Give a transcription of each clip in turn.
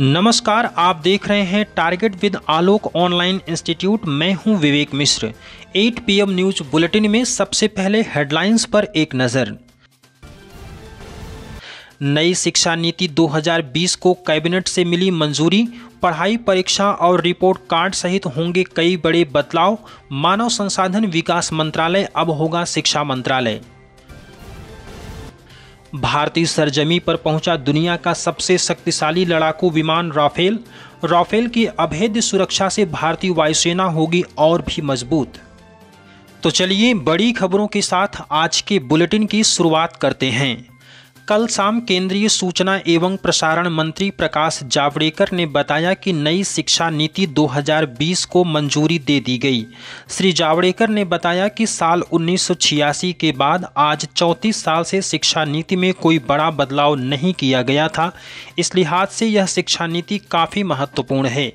नमस्कार आप देख रहे हैं target with Alok online institute मैं हूं Vivek Mishra 8 PM news bulletin में सबसे पहले हेडलाइंस पर एक नज़र नई शिक्षा नीति 2020 को कैबिनेट से मिली मंजूरी पढ़ाई परीक्षा और रिपोर्ट कार्ड सहित होंगे कई बड़े बदलाव मानव संसाधन विकास मंत्रालय अब होगा शिक्षा मंत्रालय भारतीय सरजमी पर पहुंचा दुनिया का सबसे शक्तिशाली लड़ाकू विमान राफेल राफेल की अभेद्य सुरक्षा से भारतीय वायुसेना होगी और भी मजबूत तो चलिए बड़ी खबरों के साथ आज के बुलेटिन की शुरुआत करते हैं कल शाम केंद्रीय सूचना एवं प्रसारण मंत्री प्रकाश जावड़ेकर ने बताया कि नई शिक्षा नीति 2020 को मंजूरी दे दी गई श्री जावड़ेकर ने बताया कि साल उन्नीस के बाद आज चौंतीस साल से शिक्षा नीति में कोई बड़ा बदलाव नहीं किया गया था इस लिहाज से यह शिक्षा नीति काफ़ी महत्वपूर्ण है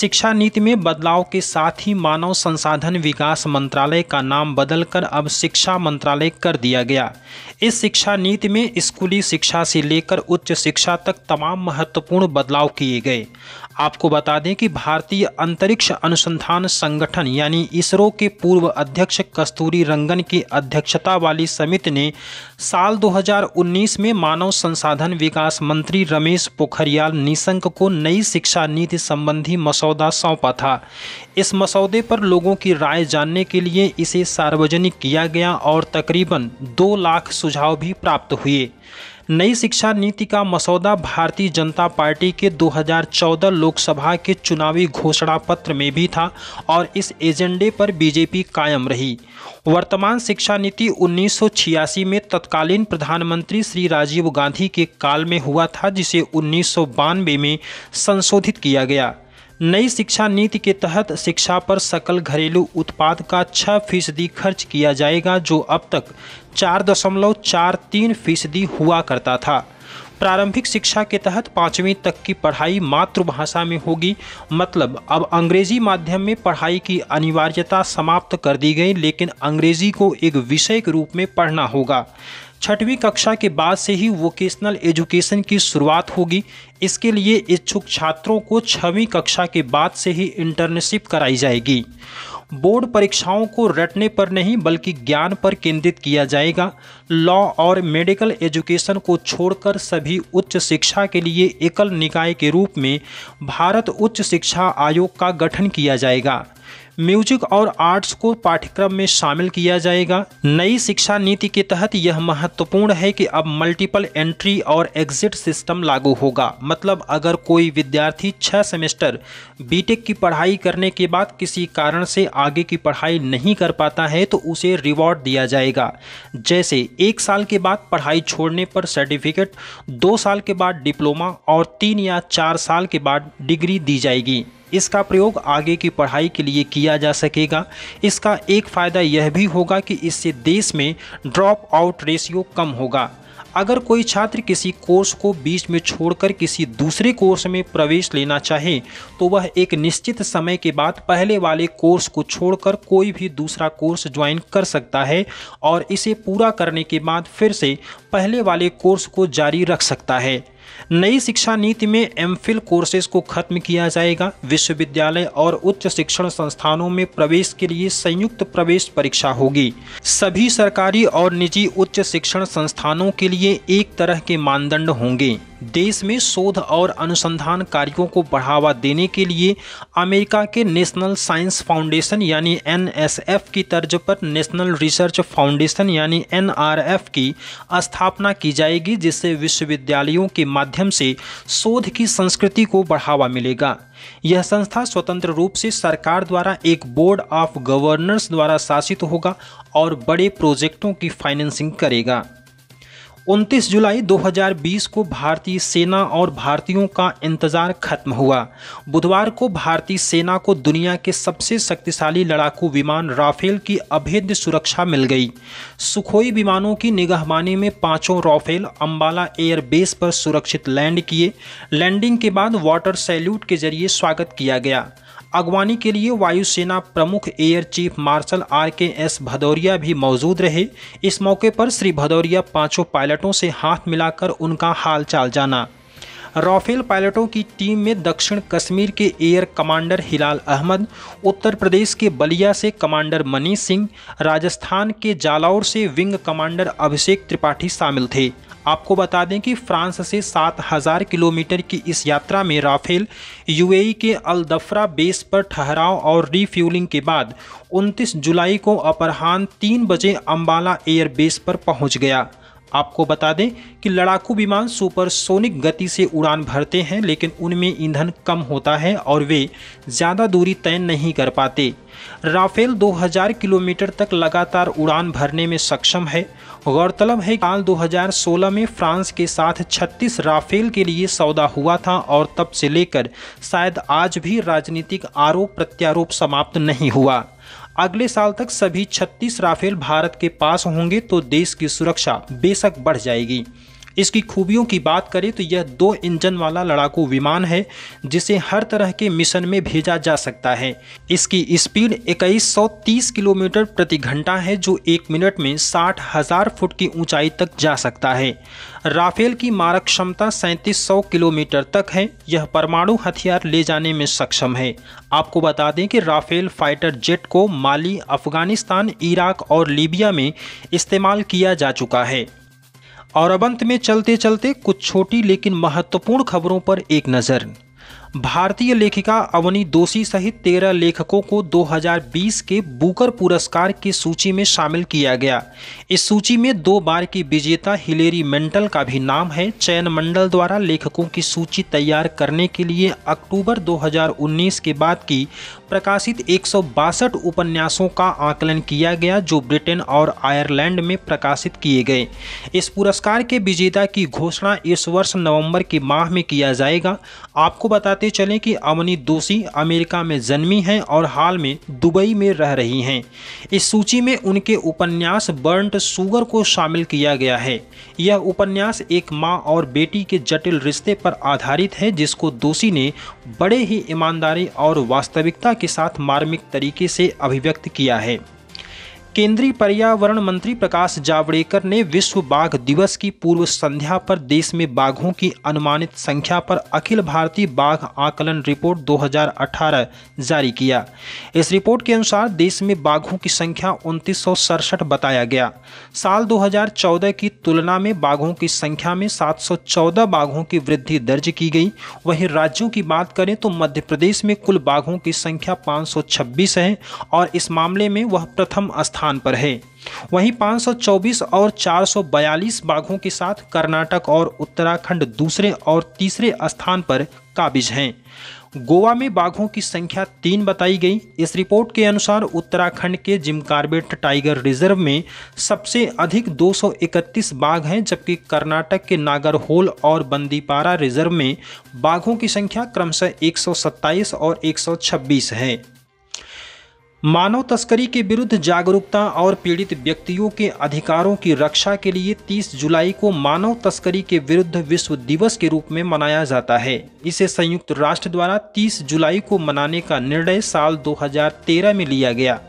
शिक्षा नीति में बदलाव के साथ ही मानव संसाधन विकास मंत्रालय का नाम बदलकर अब शिक्षा मंत्रालय कर दिया गया इस शिक्षा नीति में स्कूल स्कूली शिक्षा से लेकर उच्च शिक्षा तक तमाम महत्वपूर्ण बदलाव किए गए आपको बता दें कि भारतीय अंतरिक्ष अनुसंधान संगठन यानी इसरो के पूर्व अध्यक्ष कस्तूरी रंगन की अध्यक्षता वाली समिति ने साल 2019 में मानव संसाधन विकास मंत्री रमेश पोखरियाल निशंक को नई शिक्षा नीति संबंधी मसौदा सौंपा था इस मसौदे पर लोगों की राय जानने के लिए इसे सार्वजनिक किया गया और तकरीबन दो लाख सुझाव भी प्राप्त हुए नई शिक्षा नीति का मसौदा भारतीय जनता पार्टी के 2014 लोकसभा के चुनावी घोषणा पत्र में भी था और इस एजेंडे पर बीजेपी कायम रही वर्तमान शिक्षा नीति 1986 में तत्कालीन प्रधानमंत्री श्री राजीव गांधी के काल में हुआ था जिसे उन्नीस में संशोधित किया गया नई शिक्षा नीति के तहत शिक्षा पर सकल घरेलू उत्पाद का छः फीसदी खर्च किया जाएगा जो अब तक चार दशमलव चार तीन फीसदी हुआ करता था प्रारंभिक शिक्षा के तहत पाँचवीं तक की पढ़ाई मातृभाषा में होगी मतलब अब अंग्रेजी माध्यम में पढ़ाई की अनिवार्यता समाप्त कर दी गई लेकिन अंग्रेजी को एक विषय के रूप में पढ़ना होगा छठवीं कक्षा के बाद से ही वोकेशनल एजुकेशन की शुरुआत होगी इसके लिए इच्छुक छात्रों को छवीं कक्षा के बाद से ही इंटर्नशिप कराई जाएगी बोर्ड परीक्षाओं को रटने पर नहीं बल्कि ज्ञान पर केंद्रित किया जाएगा लॉ और मेडिकल एजुकेशन को छोड़कर सभी उच्च शिक्षा के लिए एकल निकाय के रूप में भारत उच्च शिक्षा आयोग का गठन किया जाएगा म्यूजिक और आर्ट्स को पाठ्यक्रम में शामिल किया जाएगा नई शिक्षा नीति के तहत यह महत्वपूर्ण है कि अब मल्टीपल एंट्री और एग्जिट सिस्टम लागू होगा मतलब अगर कोई विद्यार्थी छः सेमेस्टर बीटेक की पढ़ाई करने के बाद किसी कारण से आगे की पढ़ाई नहीं कर पाता है तो उसे रिवॉर्ड दिया जाएगा जैसे एक साल के बाद पढ़ाई छोड़ने पर सर्टिफिकेट दो साल के बाद डिप्लोमा और तीन या चार साल के बाद डिग्री दी जाएगी इसका प्रयोग आगे की पढ़ाई के लिए किया जा सकेगा इसका एक फ़ायदा यह भी होगा कि इससे देश में ड्रॉप आउट रेशियो कम होगा अगर कोई छात्र किसी कोर्स को बीच में छोड़कर किसी दूसरे कोर्स में प्रवेश लेना चाहे तो वह एक निश्चित समय के बाद पहले वाले कोर्स को छोड़कर कोई भी दूसरा कोर्स ज्वाइन कर सकता है और इसे पूरा करने के बाद फिर से पहले वाले कोर्स को जारी रख सकता है नई शिक्षा नीति में एम कोर्सेज को खत्म किया जाएगा विश्वविद्यालय और उच्च शिक्षण संस्थानों में प्रवेश के लिए संयुक्त प्रवेश परीक्षा होगी सभी सरकारी और निजी उच्च शिक्षण संस्थानों के लिए एक तरह के मानदंड होंगे देश में शोध और अनुसंधान कार्यों को बढ़ावा देने के लिए अमेरिका के नेशनल साइंस फाउंडेशन यानी एनएसएफ की तर्ज पर नेशनल रिसर्च फाउंडेशन यानी एनआरएफ की स्थापना की जाएगी जिससे विश्वविद्यालयों के माध्यम से शोध की संस्कृति को बढ़ावा मिलेगा यह संस्था स्वतंत्र रूप से सरकार द्वारा एक बोर्ड ऑफ गवर्नर्स द्वारा शासित होगा और बड़े प्रोजेक्टों की फाइनेंसिंग करेगा 29 जुलाई 2020 को भारतीय सेना और भारतीयों का इंतजार खत्म हुआ बुधवार को भारतीय सेना को दुनिया के सबसे शक्तिशाली लड़ाकू विमान राफेल की अभेद्य सुरक्षा मिल गई सुखोई विमानों की निगहबानी में पांचों राफेल अंबाला एयरबेस पर सुरक्षित लैंड किए लैंडिंग के बाद वाटर सैल्यूट के जरिए स्वागत किया गया अगवानी के लिए वायुसेना प्रमुख air chief marshal R K S Bhadauria भी मौजूद रहे इस मौके पर श्री भदौरिया पांचों पायलटों से हाथ मिलाकर उनका हालचाल जाना राफेल पायलटों की टीम में दक्षिण कश्मीर के एयर कमांडर हिलाल अहमद उत्तर प्रदेश के बलिया से कमांडर मनीष सिंह राजस्थान के जालौर से विंग कमांडर अभिषेक त्रिपाठी शामिल थे आपको बता दें कि फ्रांस से 7000 किलोमीटर की इस यात्रा में राफेल यूएई के अलदफरा बेस पर ठहराव और रीफ्यूलिंग के बाद 29 जुलाई को अपराह्न तीन बजे अम्बाला एयरबेस पर पहुंच गया आपको बता दें कि लड़ाकू विमान सुपरसोनिक गति से उड़ान भरते हैं लेकिन उनमें ईंधन कम होता है और वे ज़्यादा दूरी तय नहीं कर पाते राफेल 2000 किलोमीटर तक लगातार उड़ान भरने में सक्षम है गौरतलब है साल 2016 में फ्रांस के साथ 36 राफेल के लिए सौदा हुआ था और तब से लेकर शायद आज भी राजनीतिक आरोप प्रत्यारोप समाप्त नहीं हुआ अगले साल तक सभी 36 राफेल भारत के पास होंगे तो देश की सुरक्षा बेशक बढ़ जाएगी इसकी खूबियों की बात करें तो यह दो इंजन वाला लड़ाकू विमान है जिसे हर तरह के मिशन में भेजा जा सकता है इसकी स्पीड तीस किलोमीटर प्रति घंटा है जो एक मिनट में साठ हजार फुट की ऊंचाई तक जा सकता है राफेल की मारक क्षमता 3700 किलोमीटर तक है यह परमाणु हथियार ले जाने में सक्षम है आपको बता दें कि राफेल फाइटर जेट को माली अफगानिस्तान इराक और लीबिया में इस्तेमाल किया जा चुका है और अब अंत में चलते चलते कुछ छोटी लेकिन महत्वपूर्ण खबरों पर एक नज़र भारतीय लेखिका अवनी दोषी सहित तेरह लेखकों को 2020 के बुकर पुरस्कार की सूची में शामिल किया गया इस सूची में दो बार की विजेता हिलेरी मेंटल का भी नाम है चयन मंडल द्वारा लेखकों की सूची तैयार करने के लिए अक्टूबर 2019 के बाद की प्रकाशित एक उपन्यासों का आकलन किया गया जो ब्रिटेन और आयरलैंड में प्रकाशित किए गए इस पुरस्कार के विजेता की घोषणा इस वर्ष नवम्बर के माह में किया जाएगा आपको बता बताते चलें कि अमनी दोषी अमेरिका में जन्मी हैं और हाल में दुबई में रह रही हैं इस सूची में उनके उपन्यास बर्नट सुगर को शामिल किया गया है यह उपन्यास एक माँ और बेटी के जटिल रिश्ते पर आधारित है जिसको दोषी ने बड़े ही ईमानदारी और वास्तविकता के साथ मार्मिक तरीके से अभिव्यक्त किया है केंद्रीय पर्यावरण मंत्री प्रकाश जावड़ेकर ने विश्व बाघ दिवस की पूर्व संध्या पर देश में बाघों की अनुमानित संख्या पर अखिल भारतीय बाघ आकलन रिपोर्ट 2018 जारी किया इस रिपोर्ट के अनुसार देश में बाघों की संख्या उनतीस बताया गया साल 2014 की तुलना में बाघों की संख्या में 714 बाघों की वृद्धि दर्ज की गई वहीं राज्यों की बात करें तो मध्य प्रदेश में कुल बाघों की संख्या पाँच है और इस मामले में वह प्रथम स्थान स्थान पर है वहीं 524 और 442 बाघों के साथ कर्नाटक और उत्तराखंड दूसरे और तीसरे स्थान पर काबिज हैं गोवा में बाघों की संख्या तीन बताई गई इस रिपोर्ट के अनुसार उत्तराखंड के जिम कार्बेट टाइगर रिजर्व में सबसे अधिक 231 बाघ हैं जबकि कर्नाटक के नागरहोल और बंदीपारा रिजर्व में बाघों की संख्या क्रमशः 127 और 126 है मानव तस्करी के विरुद्ध जागरूकता और पीड़ित व्यक्तियों के अधिकारों की रक्षा के लिए 30 जुलाई को मानव तस्करी के विरुद्ध विश्व दिवस के रूप में मनाया जाता है इसे संयुक्त राष्ट्र द्वारा 30 जुलाई को मनाने का निर्णय साल 2013 में लिया गया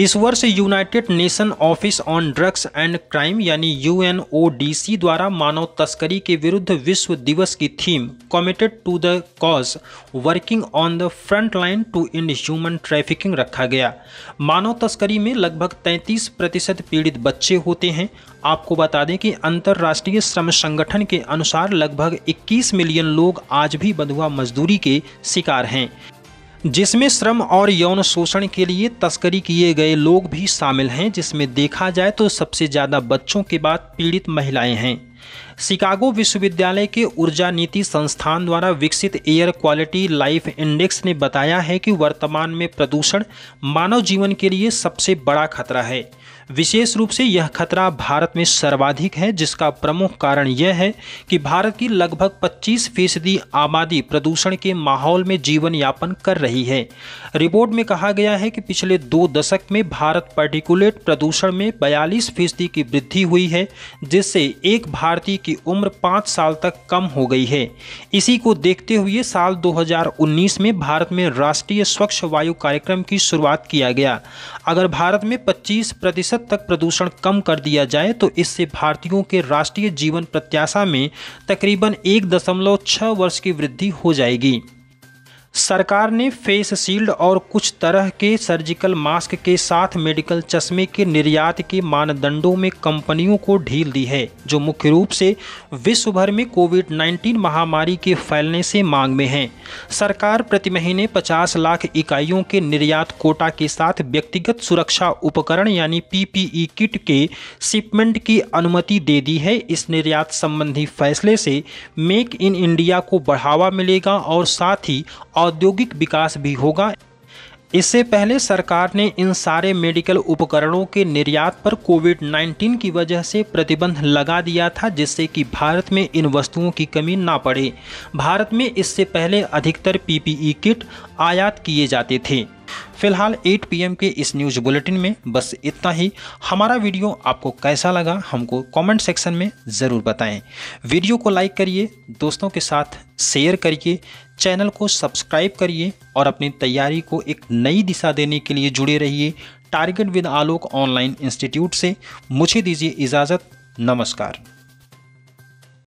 इस वर्ष United Nation Office on Drugs and Crime यानी यूएनओडीसी द्वारा मानव तस्करी के विरुद्ध विश्व दिवस की theme committed to the cause working on the front line to end human trafficking रखा गया मानव तस्करी में लगभग 33 प्रतिशत पीड़ित बच्चे होते हैं आपको बता दें कि अंतर्राष्ट्रीय श्रम संगठन के अनुसार लगभग 21 मिलियन लोग आज भी बंधुआ मजदूरी के शिकार हैं जिसमें श्रम और यौन शोषण के लिए तस्करी किए गए लोग भी शामिल हैं जिसमें देखा जाए तो सबसे ज़्यादा बच्चों के बाद पीड़ित महिलाएं हैं शिकागो विश्वविद्यालय के ऊर्जा नीति संस्थान द्वारा विकसित एयर क्वालिटी लाइफ इंडेक्स ने बताया है कि वर्तमान में प्रदूषण मानव जीवन के लिए सबसे बड़ा खतरा है विशेष रूप से यह खतरा भारत में सर्वाधिक है जिसका प्रमुख कारण यह है कि भारत की लगभग 25 फीसदी आबादी प्रदूषण के माहौल में जीवन यापन कर रही है रिपोर्ट में कहा गया है कि पिछले दो दशक में भारत पर्टिकुलेट प्रदूषण में बयालीस फीसदी की वृद्धि हुई है जिससे एक भारतीय की उम्र पाँच साल तक कम हो गई है इसी को देखते हुए साल 2019 में भारत में राष्ट्रीय स्वच्छ वायु कार्यक्रम की शुरुआत किया गया अगर भारत में 25 प्रतिशत प्रतिशत तक प्रदूषण कम कर दिया जाए तो इससे भारतीयों के राष्ट्रीय जीवन प्रत्याशा में तकरीबन एक दशमलव छः वर्ष की वृद्धि हो जाएगी सरकार ने फेस शील्ड और कुछ तरह के सर्जिकल मास्क के साथ मेडिकल चश्मे के निर्यात के मानदंडों में कंपनियों को ढील दी है जो मुख्य रूप से विश्व भर में कोविड 19 महामारी के फैलने से मांग में है सरकार प्रति महीने 50 लाख इकाइयों के निर्यात कोटा के साथ व्यक्तिगत सुरक्षा उपकरण यानी पीपीई किट के शिपमेंट की अनुमति दे दी है इस निर्यात संबंधी फैसले से मेक इन इंडिया को बढ़ावा मिलेगा और साथ ही औद्योगिक विकास भी होगा इससे पहले सरकार ने इन सारे मेडिकल उपकरणों के निर्यात पर कोविड 19 की वजह से प्रतिबंध लगा दिया था जिससे कि भारत में इन वस्तुओं की कमी ना पड़े भारत में इससे पहले अधिकतर पीपीई किट आयात किए जाते थे फिलहाल 8 पीएम के इस न्यूज़ बुलेटिन में बस इतना ही हमारा वीडियो आपको कैसा लगा हमको कमेंट सेक्शन में ज़रूर बताएं वीडियो को लाइक करिए दोस्तों के साथ शेयर करिए चैनल को सब्सक्राइब करिए और अपनी तैयारी को एक नई दिशा देने के लिए जुड़े रहिए target with Alok online institute से मुझे दीजिए इजाज़त नमस्कार